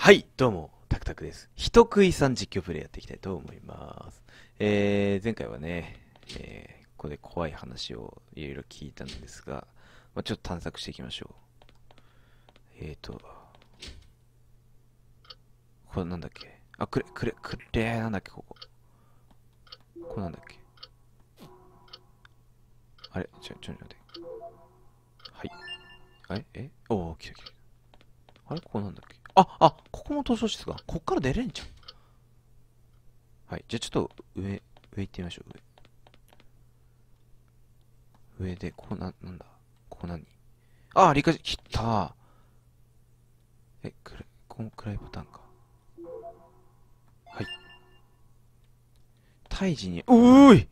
はい、どうも、タクタクです。人食いさん実況プレイやっていきたいと思います。えー、前回はね、えー、ここで怖い話をいろいろ聞いたんですが、まあ、ちょっと探索していきましょう。えーと、これなんだっけあ、くれ、くれ、くれ、なんだっけ、ここ。ここなんだっけあれ、ちょ、ちょ、ちょ、待って。はい。あれえおー、来た来た。あれここなんだっけあ、あ、ここも図書室か。こっから出れんじゃん。はい。じゃあちょっと上、上行ってみましょう。上。上で、ここな、なんだここ何あ、理科切ったえ、くら、このらいボタンか。はい。胎児に、おーい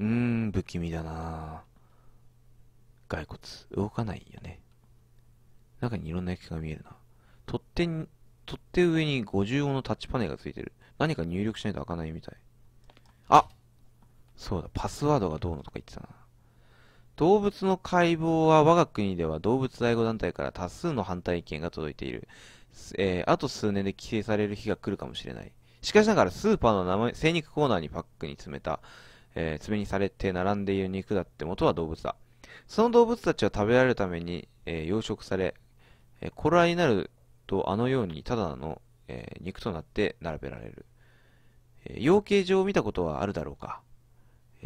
うーん、不気味だなぁ。骸骨動かないよね中にいろんな駅が見えるな。取っ手に、取っ手上に50音のタッチパネルがついてる。何か入力しないと開かないみたい。あそうだ、パスワードがどうのとか言ってたな。動物の解剖は我が国では動物愛護団体から多数の反対意見が届いている。えー、あと数年で規制される日が来るかもしれない。しかしながらスーパーの名前、精肉コーナーにパックに詰めた、えー、詰めにされて並んでいる肉だって元は動物だ。その動物たちは食べられるために、えー、養殖され、えコラになるとあのようにただの、えー、肉となって並べられる。えー、養鶏場を見たことはあるだろうか。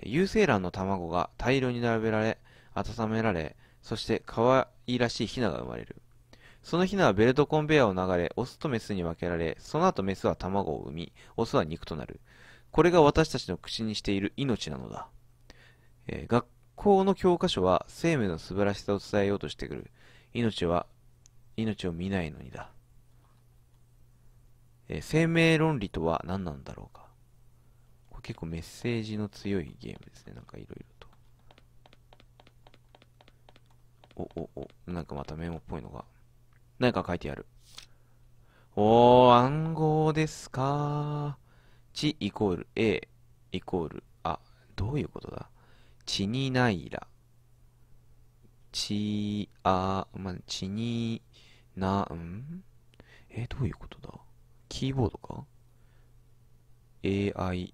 有精卵の卵が大量に並べられ、温められ、そして可愛らしいヒナが生まれる。そのヒナはベルトコンベヤーを流れ、オスとメスに分けられ、その後メスは卵を産み、オスは肉となる。これが私たちの口にしている命なのだ。えー、学校の教科書は生命の素晴らしさを伝えようとしてくる。命は命を見ないのにだ。えー、生命論理とは何なんだろうか。これ結構メッセージの強いゲームですね。なんかいろいろと。お、お、お、なんかまたメモっぽいのが。何か書いてある。おー、暗号ですか地イコール A イコール、あ、どういうことだ血にないら。血、あ、まあ、血に、な、んえどういうことだキーボードか ?AIUEO。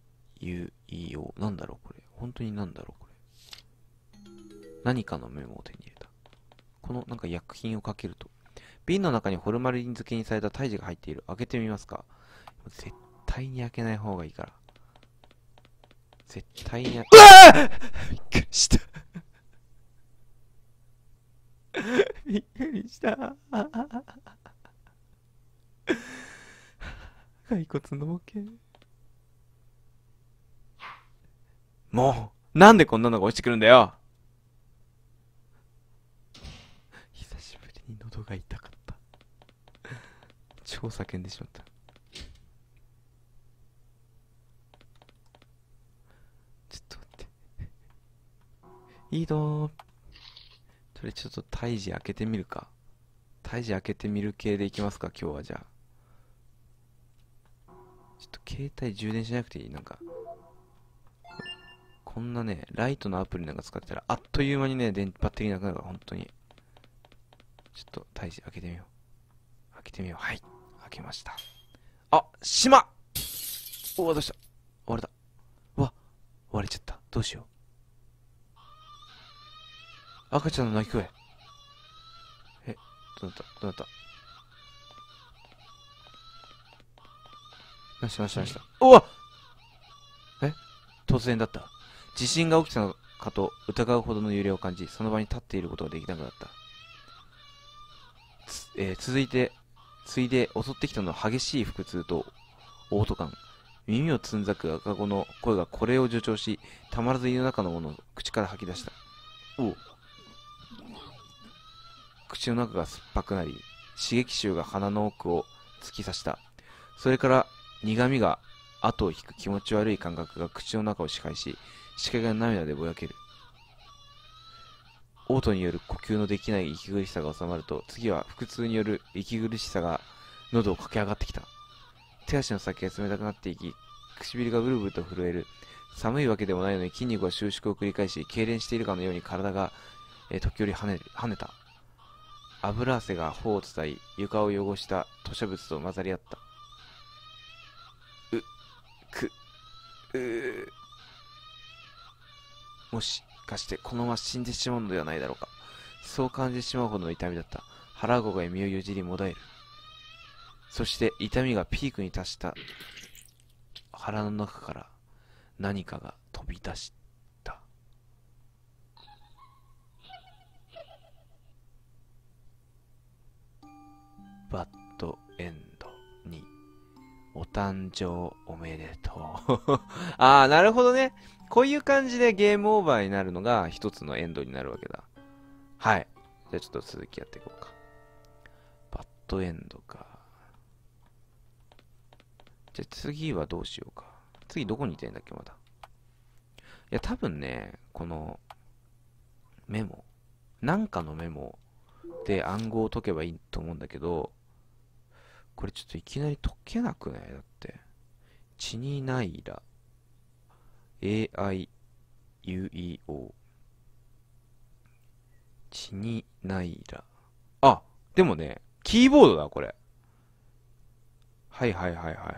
なんだろうこれ。本当になんだろうこれ。何かのメモを手に入れた。このなんか薬品をかけると。瓶の中にホルマリン漬けにされた胎児が入っている。開けてみますか。絶対に開けない方がいいから。絶対に開け。うわびっくりしたびっくりした。骸骨の模型。もう、なんでこんなのが落ちてくるんだよ久しぶりに喉が痛かった。超叫んでしまった。ちょっと待って。いいぞそれちょっと胎児開けてみるか胎児開けてみる系でいきますか今日はじゃあちょっと携帯充電しなくていいなんかこんなねライトのアプリなんか使ってたらあっという間にね電波的なくなるから本当にちょっと胎児開けてみよう開けてみようはい開けましたあ島おおどうした割れたわ割れちゃったどうしよう赤ちゃんの泣き声。え、どうなったどうなったなしなしなした。うわえ突然だった。地震が起きたのかと疑うほどの揺れを感じ、その場に立っていることができなくなった。えー、続いて、ついで襲ってきたのは激しい腹痛と嘔吐感。耳をつんざく赤子の声がこれを助長し、たまらず胃の中のものを口から吐き出した。おう。口の中が酸っぱくなり、刺激臭が鼻の奥を突き刺した。それから苦味が後を引く気持ち悪い感覚が口の中を支配し、視界が涙でぼやける。嘔吐による呼吸のできない息苦しさが収まると、次は腹痛による息苦しさが喉を駆け上がってきた。手足の先が冷たくなっていき、唇がブルブルと震える。寒いわけでもないのに筋肉は収縮を繰り返し、痙攣しているかのように体が、えー、時折跳ね跳ねた。油汗が頬を伝い、床を汚した吐砂物と混ざり合った。う、く、うもしかしてこのまま死んでしまうのではないだろうか。そう感じてしまうほどの痛みだった。腹ごが身をよじりもだえる。そして痛みがピークに達した腹の中から何かが飛び出した。バッドエンドに、お誕生おめでとう ああ、なるほどね。こういう感じでゲームオーバーになるのが一つのエンドになるわけだ。はい。じゃあちょっと続きやっていこうか。バッドエンドか。じゃあ次はどうしようか。次どこにいたいんだっけ、まだ。いや、多分ね、この、メモ。なんかのメモで暗号を解けばいいと思うんだけど、これちょっといきなり解けなくないだって。チニナイラ。AIUEO。チニナイラ。あ、でもね、キーボードだ、これ。はいはいはいはいはいはい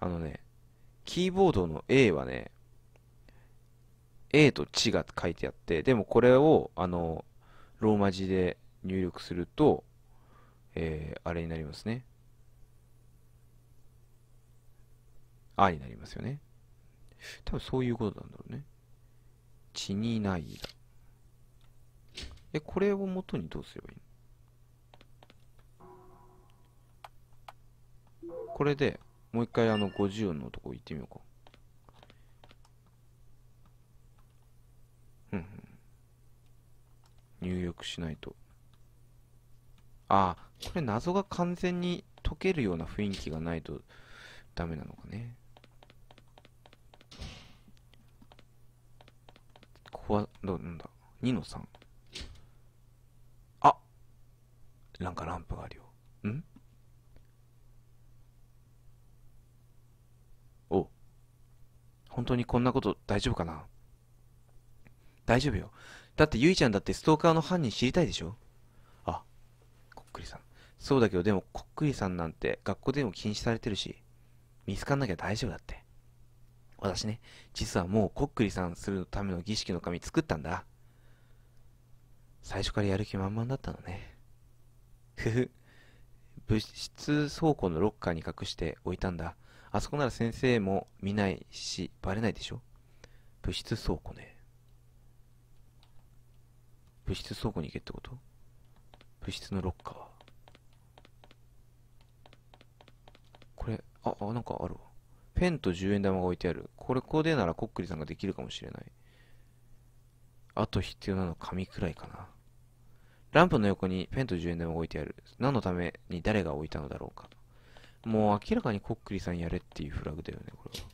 あのね、キーボードの A はね、A と地が書いてあって、でもこれを、あの、ローマ字で入力すると、えー、あれになりますね。あになりますよね。多分そういうことなんだろうね。血にないだ。え、これを元にどうすればいいのこれで、もう一回あの50音のとこ行ってみようか。うん、うん。入力しないと。ああ、これ謎が完全に解けるような雰囲気がないとダメなのかね。ここは、どうなんだ ?2 の3。あなんかランプがあるよ。んお本当にこんなこと大丈夫かな大丈夫よ。だってゆいちゃんだってストーカーの犯人知りたいでしょそうだけど、でも、こっくりさんなんて学校でも禁止されてるし、見つかんなきゃ大丈夫だって。私ね、実はもうこっくりさんするための儀式の紙作ったんだ。最初からやる気満々だったのね。ふふ。物質倉庫のロッカーに隠して置いたんだ。あそこなら先生も見ないし、バレないでしょ物質倉庫ね。物質倉庫に行けってこと物質のロッカー。あ、あ、なんかあるわ。ペンと10円玉が置いてある。これ、ここでならコックリさんができるかもしれない。あと必要なのは紙くらいかな。ランプの横にペンと10円玉が置いてある。何のために誰が置いたのだろうか。もう明らかにコックリさんやれっていうフラグだよね、これは。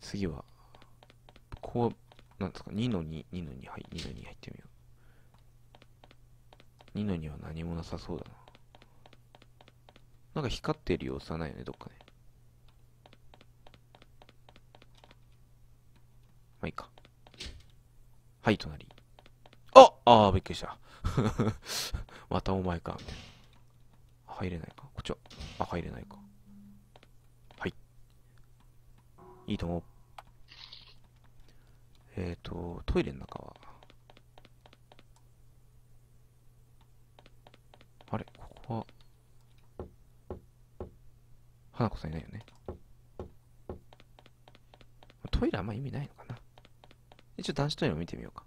次は、こう、なんですか、2の2、2の2、はい、2の2入ってみよう。ニノには何もなさそうだな。なんか光ってる様子はないよね、どっかね。まあいいか。はい、隣。あああ、びっくりした。またお前か。入れないか。こっちは。あ、入れないか。はい。いいと思う。えっ、ー、と、トイレの中は花子さんいないよね。トイレあんま意味ないのかな。一応男子トイレも見てみようか。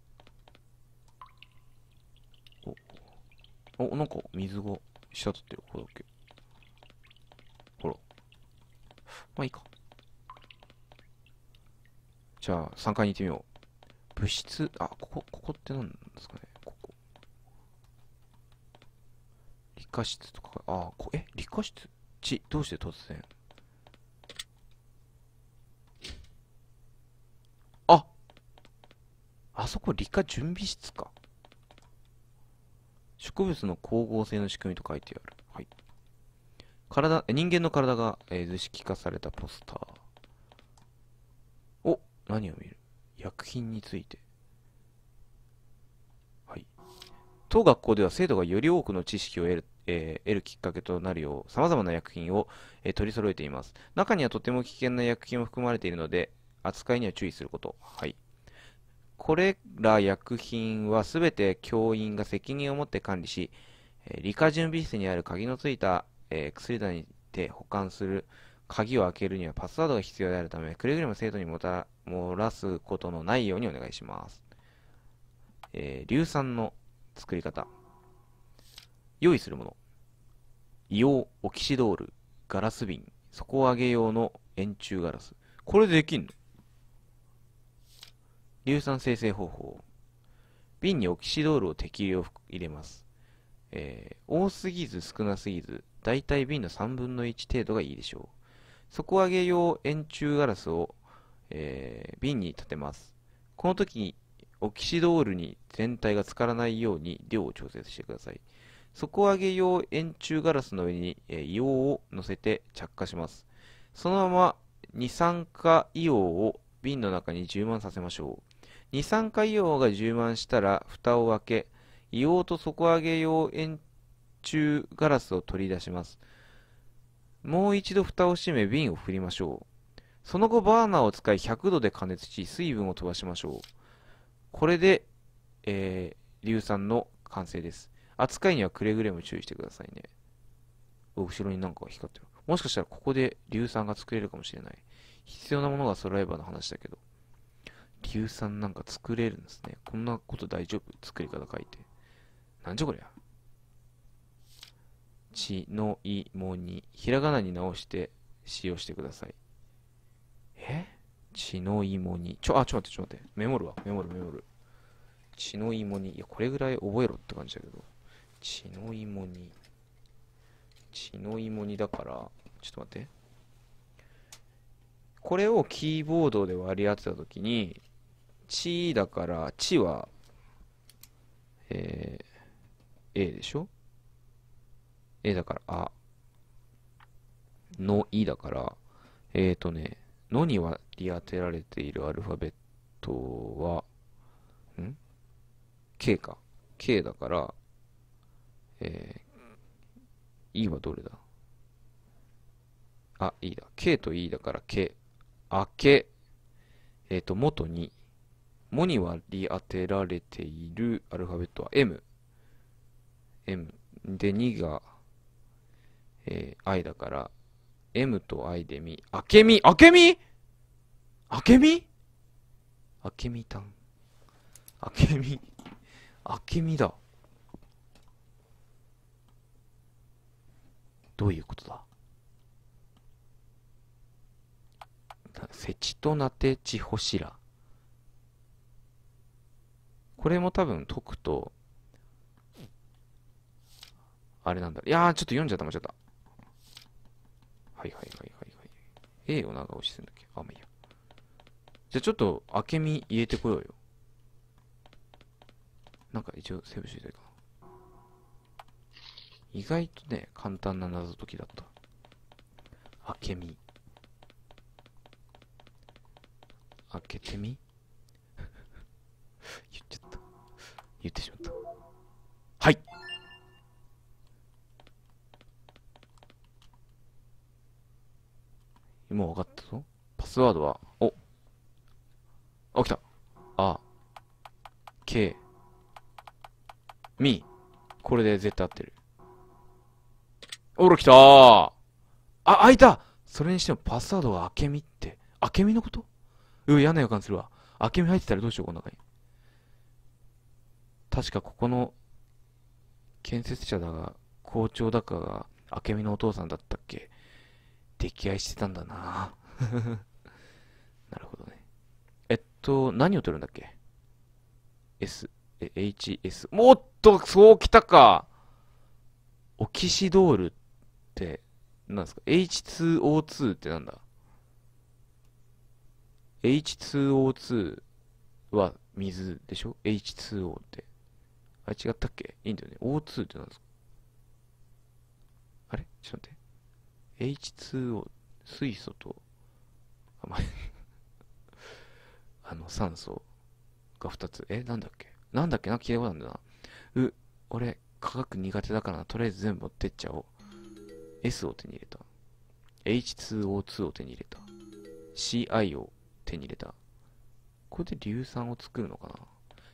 お、お、なんか水が下取ってる。け。ほら。まあいいか。じゃあ、3階に行ってみよう。物質、あ、ここ、ここって何なんですかね。ここ。理科室とか、あ、こ、え、理科室ちどうして突然ああそこ理科準備室か植物の光合成の仕組みと書いてある、はい、体人間の体が、えー、図式化されたポスターお何を見る薬品について当学校では生徒がより多くの知識を得るえー、得るきっかけとなるよう、様々な薬品を、えー、取り揃えています。中にはとても危険な薬品も含まれているので、扱いには注意すること。はい。これら薬品はすべて教員が責任を持って管理し、えー、理科準備室にある鍵のついた、え薬棚にて保管する鍵を開けるにはパスワードが必要であるため、くれぐれも生徒にもた漏らすことのないようにお願いします。え硫酸の作り方。用意するもの。硫黄、オキシドール、ガラス瓶、底上げ用の円柱ガラス。これでできんの硫酸生成方法。瓶にオキシドールを適量入れます。えー、多すぎず少なすぎず、だいたい瓶の3分の1程度がいいでしょう。底上げ用円柱ガラスを、えー、瓶に立てます。この時、オキシドールに全体が浸からないように量を調節してください。底上げ用円柱ガラスの上に、硫黄を乗せて着火します。そのまま二酸化硫黄を瓶の中に充満させましょう。二酸化硫黄が充満したら蓋を開け、硫黄と底上げ用円柱ガラスを取り出します。もう一度蓋を閉め瓶を振りましょう。その後バーナーを使い100度で加熱し水分を飛ばしましょう。これで、えー、硫酸の完成です。扱いにはくれぐれも注意してくださいね。後ろになんか光ってる。もしかしたらここで硫酸が作れるかもしれない。必要なものが揃えばの話だけど。硫酸なんか作れるんですね。こんなこと大丈夫作り方書いて。なんじゃこりゃ。血のいもに、ひらがなに直して使用してください。え血の芋に。ちょ、あ、ちょ待って、ちょ待って。メモるわ。メモる、メモる。血の芋に。いや、これぐらい覚えろって感じだけど。血の芋煮血の芋煮だからちょっと待ってこれをキーボードで割り当てた時に血だから血はえー、A でしょ ?A だからあのいだからえっ、ー、とねのに割り当てられているアルファベットはん K か K だからえー、E はどれだあ、E だ。K と E だから K。あけ。えっ、ー、と、元に。もに割り当てられているアルファベットは M。M。で、2が、えー、I だから、M と I でみ。あけみあけみあけみあけみたん。あけみ。あけみだ。どういうことだセチトナテチホシラこれも多分解くと、あれなんだ。いやー、ちょっと読んじゃった、間違った。はいはいはいはいはい。A を長押しするんだっけあ、まあいいや。じゃあちょっと、明美入れてこようよ。なんか一応セーブしていたいかな。意外とね、簡単な謎解きだった。開けみ。開けてみ 言っちゃった。言ってしまった。はい今分かったぞ。パスワードは、おあ、来たあ、け、み。これで絶対合ってる。おろ来たー。あ、開いたそれにしてもパスワードが明美って。明美のことうん、嫌な予感するわ。明美入ってたらどうしよう、この中に。確かここの建設者だが、校長だかが、明美のお父さんだったっけ溺愛してたんだな なるほどね。えっと、何を取るんだっけ ?S、え、HS。もっと、そう来たかオキシドールって、、なんですか ?H2O2 ってなんだ ?H2O2 は水でしょ ?H2O って。あ、違ったっけいいんだよね。O2 ってなんですかあれちょっと待って。H2O、水素と、あ、まあ の、酸素が2つ。え、なんだっけなんだっけな聞いたことあるんだな。う、俺、科学苦手だからな。とりあえず全部持ってっちゃおう。S を手に入れた。H2O2 を手に入れた。CI を手に入れた。これで硫酸を作るのかな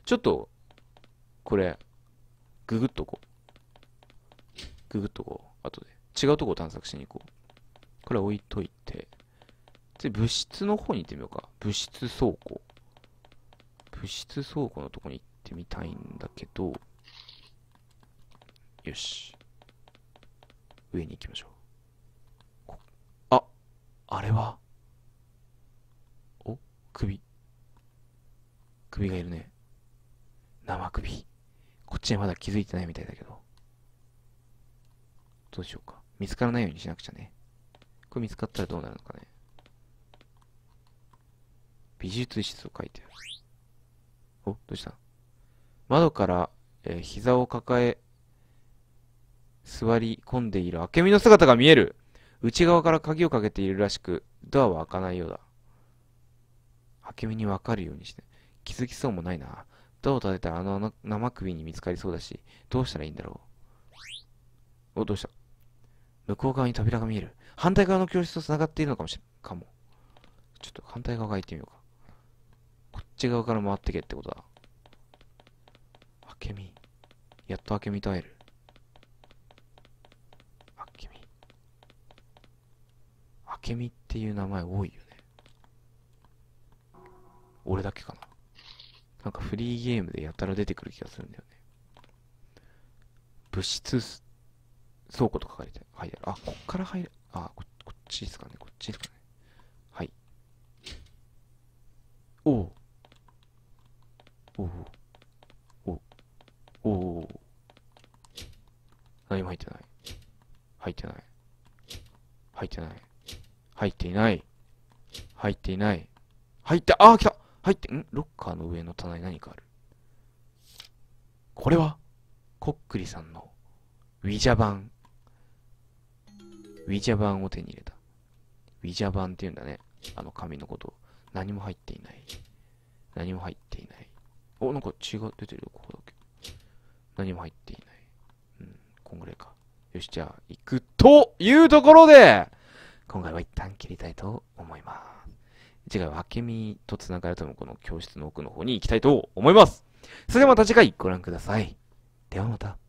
ちょっと、これ、ググっとこう。ググっとこう。後で。違うとこ探索しに行こう。これ置いといて。次、物質の方に行ってみようか。物質倉庫。物質倉庫のとこに行ってみたいんだけど。よし。上に行きましょう。あ、あれはお、首。首がいるね。生首。こっちにまだ気づいてないみたいだけど。どうしようか。見つからないようにしなくちゃね。これ見つかったらどうなるのかね。美術室を書いてある。お、どうした窓から、えー、膝を抱え、座り込んでいる明美の姿が見える内側から鍵をかけているらしく、ドアは開かないようだ。明美にわかるようにして。気づきそうもないな。ドアを立てたらあの生首に見つかりそうだし、どうしたらいいんだろう。お、どうした向こう側に扉が見える。反対側の教室と繋がっているのかもしれん。かも。ちょっと反対側から行ってみようか。こっち側から回ってけってことだ。明美。やっと明美と会える。けみっていう名前多いよね。俺だけかな。なんかフリーゲームでやたら出てくる気がするんだよね。物質倉庫と書かれて、はい、あ、こっから入る。あ、ここっちですかね、こっちですかね。はい。おお。おお。おお。お何も入ってない。入ってない。入ってない。入っていない。入っていない。入って、ああ、来た入って、んロッカーの上の棚に何かある。これは、こっくりさんの、ウィジャ版。ウィジャ版を手に入れた。ウィジャ版って言うんだね。あの紙のこと。何も入っていない。何も入っていない。お、なんか血が出てるよ、ここだけ。何も入っていない。うん、こんぐらいか。よし、じゃあ、行くというところで今回は一旦切りたいと思います。次回は明美と繋がるためこの教室の奥の方に行きたいと思います。それではまた次回ご覧ください。ではまた。